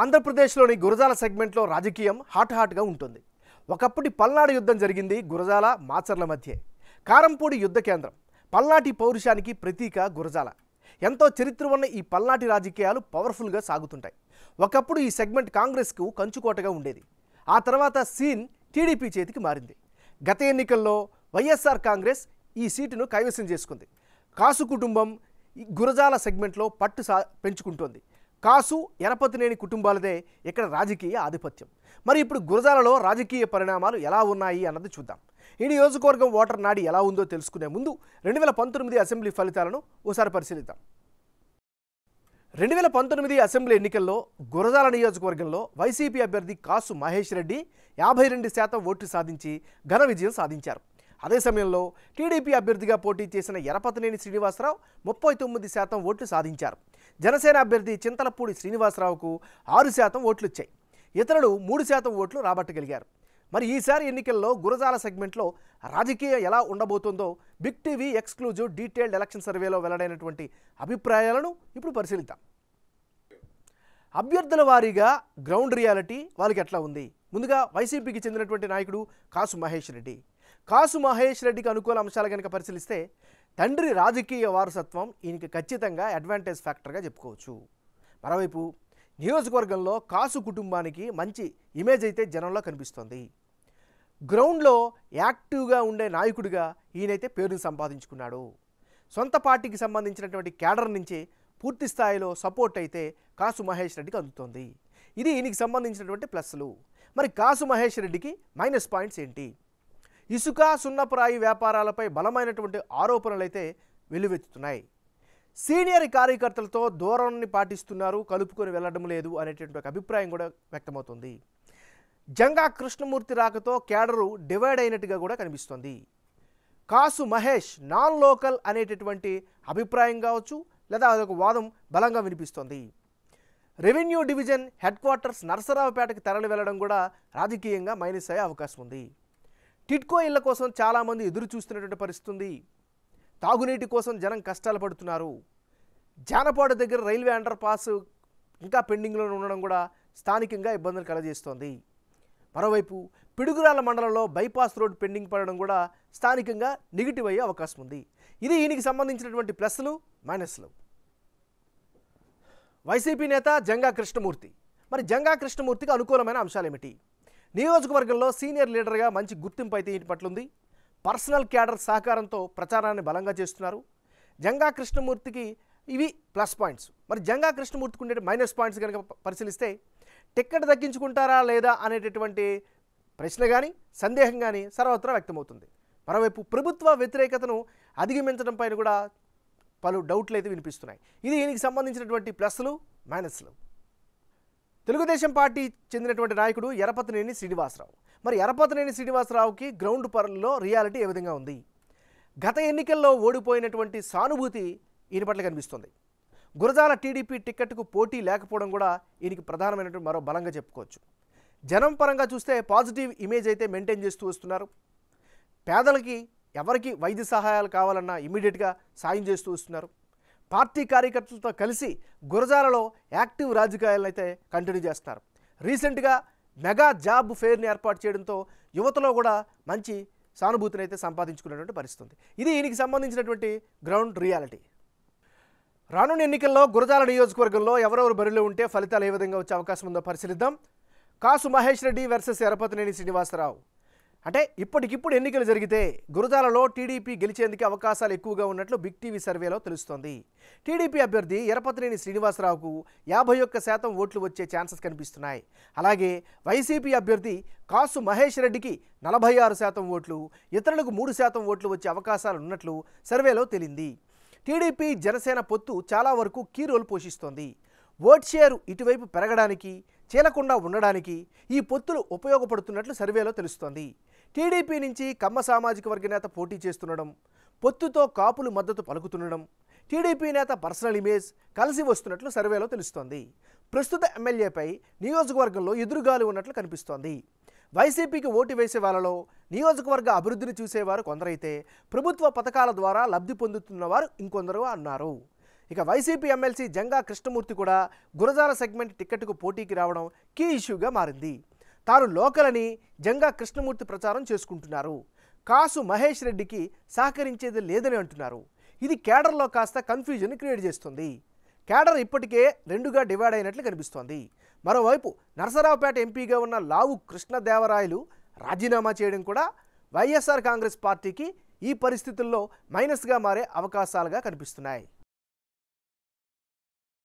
ఆంధ్రప్రదేశ్లోని గురజాల సెగ్మెంట్లో రాజకీయం హాట్ హాట్గా ఉంటుంది ఒకప్పటి పల్నాడు యుద్ధం జరిగింది గురజాల మాచర్ల మధ్య కారంపూడి యుద్ధ కేంద్రం పల్నాటి పౌరుషానికి ప్రతీక గురజాల ఎంతో చరిత్ర ఉన్న ఈ పల్నాటి రాజకీయాలు పవర్ఫుల్గా సాగుతుంటాయి ఒకప్పుడు ఈ సెగ్మెంట్ కాంగ్రెస్కు కంచుకోటగా ఉండేది ఆ తర్వాత సీన్ టీడీపీ చేతికి మారింది గత ఎన్నికల్లో వైఎస్ఆర్ కాంగ్రెస్ ఈ సీటును కైవసం చేసుకుంది కాసు కుటుంబం గురజాల సెగ్మెంట్లో పట్టు సా పెంచుకుంటోంది కాసు ఎనపతినేని కుటుంబాలదే ఇక్కడ రాజకీయ ఆధిపత్యం మరి ఇప్పుడు గురజాలలో రాజకీయ పరిణామాలు ఎలా ఉన్నాయి అన్నది చూద్దాం ఈ నియోజకవర్గం ఓటర్ నాడి ఎలా ఉందో తెలుసుకునే ముందు రెండు వేల పంతొమ్మిది అసెంబ్లీ ఫలితాలను ఓసారి పరిశీలిద్దాం రెండు వేల పంతొమ్మిది అసెంబ్లీ ఎన్నికల్లో గురజాల నియోజకవర్గంలో వైసీపీ అభ్యర్థి కాసు మహేష్ రెడ్డి యాభై రెండు శాతం ఓట్లు సాధించి ఘన విజయం సాధించారు అదే సమయంలో టీడీపీ అభ్యర్థిగా పోటీ చేసిన ఎరపతినేని శ్రీనివాసరావు ముప్పై తొమ్మిది శాతం ఓట్లు సాధించారు జనసేన అభ్యర్థి చింతలపూడి శ్రీనివాసరావుకు ఆరు శాతం ఓట్లు ఇచ్చాయి ఇతరులు మూడు శాతం ఓట్లు రాబట్టగలిగారు మరి ఈసారి ఎన్నికల్లో గురజాల సెగ్మెంట్లో రాజకీయం ఎలా ఉండబోతుందో big TV exclusive detailed election సర్వేలో వెల్లడైనటువంటి అభిప్రాయాలను ఇప్పుడు పరిశీలిద్దాం అభ్యర్థుల వారీగా గ్రౌండ్ రియాలిటీ వాళ్ళకి ఎట్లా ఉంది ముందుగా వైసీపీకి చెందినటువంటి నాయకుడు కాసు మహేష్ రెడ్డి కాసు మహేష్ రెడ్డికి అనుకూల అంశాలు కనుక పరిశీలిస్తే తండ్రి రాజకీయ వారసత్వం ఈయనకి ఖచ్చితంగా అడ్వాంటేజ్ ఫ్యాక్టర్గా చెప్పుకోవచ్చు మరోవైపు నియోజకవర్గంలో కాసు కుటుంబానికి మంచి ఇమేజ్ అయితే జనంలో కనిపిస్తోంది గ్రౌండ్లో యాక్టివ్గా ఉండే నాయకుడిగా ఈయనైతే పేరును సంపాదించుకున్నాడు సొంత పార్టీకి సంబంధించినటువంటి క్యాడర్ నుంచి పూర్తి స్థాయిలో సపోర్ట్ అయితే కాసు మహేష్ రెడ్డికి అందుతోంది ఇది ఈయనకి సంబంధించినటువంటి ప్లస్లు మరి కాసు మహేష్ రెడ్డికి మైనస్ పాయింట్స్ ఏంటి ఇసుక సున్నపురాయి వ్యాపారాలపై బలమైనటువంటి ఆరోపణలైతే వెలువెత్తుతున్నాయి సీనియర్ కార్యకర్తలతో దూరాన్ని పాటిస్తున్నారు కలుపుకొని వెళ్ళడం లేదు అనేటువంటి ఒక అభిప్రాయం కూడా వ్యక్తమవుతుంది జంగా కృష్ణమూర్తి రాకతో కేడరు డివైడ్ అయినట్టుగా కూడా కనిపిస్తోంది కాసు మహేష్ నాన్ లోకల్ అనేటటువంటి అభిప్రాయం కావచ్చు లేదా అదొక వాదం బలంగా వినిపిస్తోంది రెవెన్యూ డివిజన్ హెడ్ క్వార్టర్స్ నరసరావుపేటకు తరలి వెళ్ళడం కూడా రాజకీయంగా మైనస్ అయ్యే అవకాశం ఉంది టిట్కో ఇళ్ల కోసం చాలామంది ఎదురు చూస్తున్నటువంటి పరిస్థితుంది తాగునీటి కోసం జనం కష్టాలు పడుతున్నారు జానపాడు దగ్గర రైల్వే అండర్ పాస్ ఇంకా పెండింగ్లో ఉండడం కూడా స్థానికంగా ఇబ్బందులు కలగజేస్తోంది మరోవైపు పిడుగురాల మండలంలో బైపాస్ రోడ్ పెండింగ్ పడడం కూడా స్థానికంగా నెగిటివ్ అయ్యే అవకాశం ఉంది ఇది ఈయనకి సంబంధించినటువంటి ప్లస్లు మైనస్లు వైసీపీ నేత జంగా కృష్ణమూర్తి మరి జంగా కృష్ణమూర్తికి అనుకూలమైన అంశాలు ఏమిటి నియోజకవర్గంలో సీనియర్ లీడర్గా మంచి గుర్తింపు అయితే ఈయన పట్లుంది పర్సనల్ క్యాడర్ సహకారంతో ప్రచారాన్ని బలంగా చేస్తున్నారు జంగా కృష్ణమూర్తికి ఇవి ప్లస్ పాయింట్స్ మరి జంగా కృష్ణమూర్తికి ఉండే మైనస్ పాయింట్స్ కనుక పరిశీలిస్తే టిక్కెట్ దక్కించుకుంటారా లేదా అనేటటువంటి ప్రశ్న కానీ సందేహం కానీ సర్వత్రా వ్యక్తమవుతుంది మరోవైపు ప్రభుత్వ వ్యతిరేకతను అధిగమించడం పైన కూడా పలు డౌట్లు అయితే వినిపిస్తున్నాయి ఇది దీనికి సంబంధించినటువంటి ప్లస్లు మైనస్లు తెలుగుదేశం పార్టీ చెందినటువంటి నాయకుడు ఎరపతినేని శ్రీనివాసరావు మరి ఎరపతినేని శ్రీనివాసరావుకి గ్రౌండ్ పర్లో రియాలిటీ ఏ విధంగా ఉంది గత ఎన్నికల్లో ఓడిపోయినటువంటి సానుభూతి ఈయన పట్ల కనిపిస్తుంది గురజాల టీడీపీ టిక్కెట్కు పోటీ లేకపోవడం కూడా ఈయనకి ప్రధానమైనటువంటి మరో బలంగా చెప్పుకోవచ్చు జనం పరంగా చూస్తే పాజిటివ్ ఇమేజ్ అయితే మెయింటైన్ చేస్తూ వస్తున్నారు పేదలకి ఎవరికి వైద్య సహాయాలు కావాలన్నా ఇమీడియట్గా సాయం చేస్తూ వస్తున్నారు పార్టీ కార్యకర్తలతో కలిసి గురజాలలో యాక్టివ్ రాజకీయాలను అయితే కంటిన్యూ చేస్తారు రీసెంట్గా మెగా జాబ్ ఫేర్ని ఏర్పాటు చేయడంతో యువతలో కూడా మంచి సానుభూతిని అయితే సంపాదించుకునేటువంటి పరిస్థితుంది ఇది దీనికి సంబంధించినటువంటి గ్రౌండ్ రియాలిటీ రానున్న ఎన్నికల్లో గురజాల నియోజకవర్గంలో ఎవరెవరు బరిలో ఉంటే ఫలితాలు ఏ విధంగా వచ్చే అవకాశం ఉందో పరిశీలిద్దాం కాసు మహేష్ రెడ్డి వర్సెస్ ఎరపతినేని శ్రీనివాసరావు అంటే ఇప్పటికిప్పుడు ఎన్నికలు జరిగితే గురజాలలో టీడీపీ గెలిచేందుకు అవకాశాలు ఎక్కువగా ఉన్నట్లు బిగ్ టీవీ సర్వేలో తెలుస్తోంది టీడీపీ అభ్యర్థి ఎరపతినేని శ్రీనివాసరావుకు యాభై ఒక్క శాతం ఓట్లు వచ్చే ఛాన్సెస్ కనిపిస్తున్నాయి అలాగే వైసీపీ అభ్యర్థి కాసు మహేష్ రెడ్డికి నలభై ఆరు శాతం ఓట్లు ఇతరులకు మూడు శాతం ఓట్లు వచ్చే అవకాశాలు ఉన్నట్లు సర్వేలో తేలింది టీడీపీ జనసేన పొత్తు చాలా వరకు కీ రోల్ పోషిస్తోంది ఓట్ షేర్ ఇటువైపు పెరగడానికి చేలకుండా ఉండడానికి ఈ పొత్తులు ఉపయోగపడుతున్నట్లు సర్వేలో తెలుస్తోంది టీడీపీ నుంచి కమ్మ సామాజిక వర్గ నేత పోటీ చేస్తుండడం పొత్తుతో కాపులు మద్దతు పలుకుతుండడం టీడీపీ నేత పర్సనల్ ఇమేజ్ కలిసి వస్తున్నట్లు సర్వేలో తెలుస్తోంది ప్రస్తుత ఎమ్మెల్యేపై నియోజకవర్గంలో ఎదురుగాలు ఉన్నట్లు కనిపిస్తోంది వైసీపీకి ఓటు వేసే వాళ్ళలో నియోజకవర్గ అభివృద్ధిని చూసేవారు కొందరైతే ప్రభుత్వ పథకాల ద్వారా లబ్ధి పొందుతున్నవారు ఇంకొందరు అన్నారు ఇక వైసీపీ ఎమ్మెల్సీ జంగా కృష్ణమూర్తి కూడా గురజాల సెగ్మెంట్ టిక్కెట్కు పోటీకి రావడం కీ ఇష్యూగా మారింది తాను లోకలని జంగా కృష్ణమూర్తి ప్రచారం చేసుకుంటున్నారు కాసు మహేష్ రెడ్డికి సహకరించేది లేదని అంటున్నారు ఇది కేడర్లో కాస్త కన్ఫ్యూజన్ క్రియేట్ చేస్తుంది కేడర్ ఇప్పటికే రెండుగా డివైడ్ అయినట్లు కనిపిస్తోంది మరోవైపు నరసరావుపేట ఎంపీగా ఉన్న లావు కృష్ణదేవరాయలు రాజీనామా చేయడం కూడా వైఎస్ఆర్ కాంగ్రెస్ పార్టీకి ఈ పరిస్థితుల్లో మైనస్గా మారే అవకాశాలుగా కనిపిస్తున్నాయి